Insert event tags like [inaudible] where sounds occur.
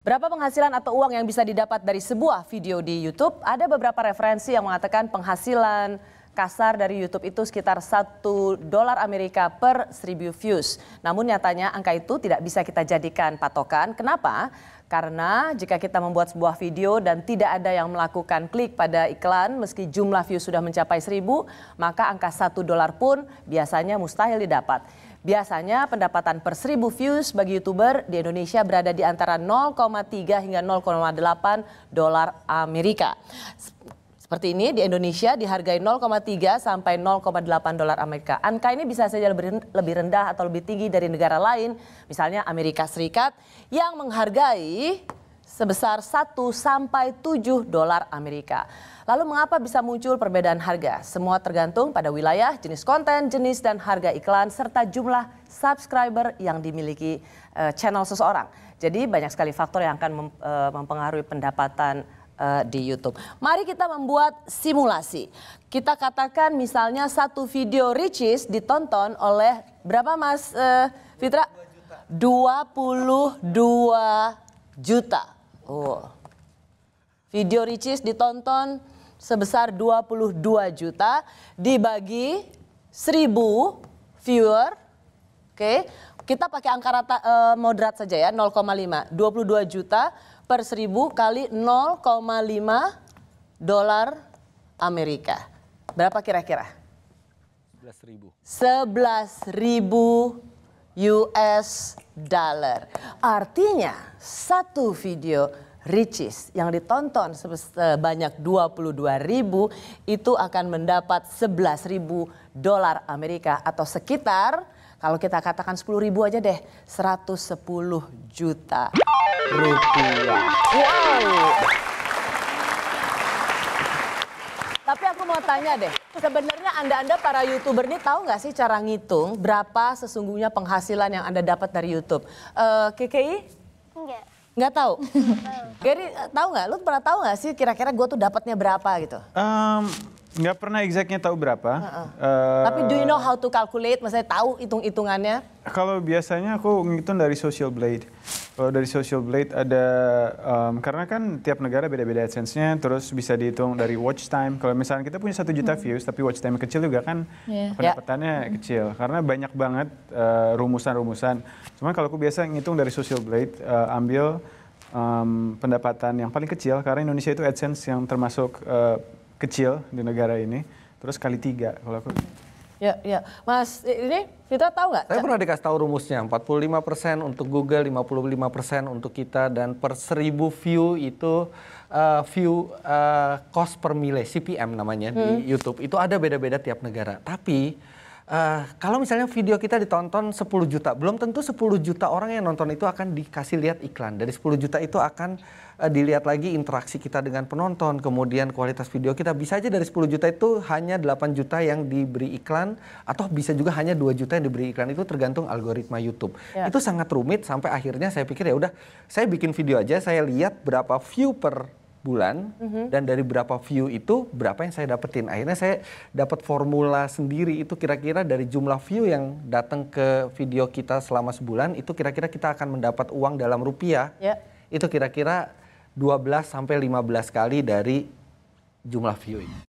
Berapa penghasilan atau uang yang bisa didapat dari sebuah video di YouTube? Ada beberapa referensi yang mengatakan penghasilan kasar dari YouTube itu sekitar 1 dolar Amerika per 1000 views. Namun nyatanya angka itu tidak bisa kita jadikan patokan. Kenapa? Karena jika kita membuat sebuah video dan tidak ada yang melakukan klik pada iklan meski jumlah views sudah mencapai 1000, maka angka 1 dolar pun biasanya mustahil didapat. Biasanya pendapatan per seribu views bagi YouTuber di Indonesia berada di antara 0,3 hingga 0,8 dolar Amerika. Seperti ini di Indonesia dihargai 0,3 sampai 0,8 dolar Amerika. Angka ini bisa saja lebih rendah atau lebih tinggi dari negara lain, misalnya Amerika Serikat yang menghargai sebesar 1 sampai 7 dolar Amerika. Lalu mengapa bisa muncul perbedaan harga? Semua tergantung pada wilayah, jenis konten, jenis dan harga iklan serta jumlah subscriber yang dimiliki eh, channel seseorang. Jadi banyak sekali faktor yang akan eh, mempengaruhi pendapatan uh, di YouTube. Mari kita membuat simulasi. Kita katakan misalnya satu video Ricis ditonton oleh berapa Mas uh, Fitra? 22 juta. Oh. Video Ricis ditonton sebesar 22 juta dibagi 1000 viewer. Oke. Okay. Kita pakai angka rata uh, moderat saja ya 0,5. 22 juta per seribu kali 0,5 dolar Amerika. Berapa kira-kira? 11 ribu. US dollar. Artinya satu video Riches yang ditonton sebanyak 22 ribu itu akan mendapat 11 ribu dolar Amerika atau sekitar kalau kita katakan 10.000 aja deh 110 juta rupiah. Wow. Tapi aku mau tanya deh, sebenarnya anda-anda para youtuber ini tahu nggak sih cara ngitung berapa sesungguhnya penghasilan yang anda dapat dari YouTube? Uh, eh, KKI? Enggak. Nggak tahu. [laughs] Gary eh, tahu nggak? Lu pernah tahu nggak sih kira-kira gue tuh dapatnya berapa gitu? Um, nggak pernah exactnya tahu berapa. Uh -uh. Uh, Tapi do you know how to calculate? Maksudnya tahu hitung-hitungannya? Kalau biasanya aku ngitung dari Social Blade. Kalau dari Social Blade ada um, karena kan tiap negara beda-beda adsense-nya, terus bisa dihitung dari watch time. Kalau misalnya kita punya satu juta hmm. views, tapi watch time kecil juga kan yeah. Ya. pendapatannya yeah. Hmm. kecil, karena banyak banget rumusan uh, rumusan-rumusan. Cuman kalau aku biasa ngitung dari Social Blade, uh, ambil um, pendapatan yang paling kecil, karena Indonesia itu adsense yang termasuk uh, kecil di negara ini, terus kali tiga kalau aku. Ya, ya. Mas, ini kita tahu nggak? Saya pernah dikasih tahu rumusnya, 45% untuk Google, 55% untuk kita, dan per seribu view itu uh, view uh, cost per mile, CPM namanya hmm. di YouTube. Itu ada beda-beda tiap negara. Tapi Eh, kalau misalnya video kita ditonton 10 juta, belum tentu 10 juta orang yang nonton itu akan dikasih lihat iklan. Dari 10 juta itu akan uh, dilihat lagi interaksi kita dengan penonton, kemudian kualitas video kita. Bisa aja dari 10 juta itu hanya 8 juta yang diberi iklan atau bisa juga hanya 2 juta yang diberi iklan. Itu tergantung algoritma YouTube. Ya. Itu sangat rumit sampai akhirnya saya pikir ya udah, saya bikin video aja, saya lihat berapa view per bulan mm-hmm. dan dari berapa view itu berapa yang saya dapetin akhirnya saya dapat formula sendiri itu kira-kira dari jumlah view yang datang ke video kita selama sebulan itu kira-kira kita akan mendapat uang dalam rupiah yeah. itu kira-kira 12 sampai 15 kali dari jumlah view ini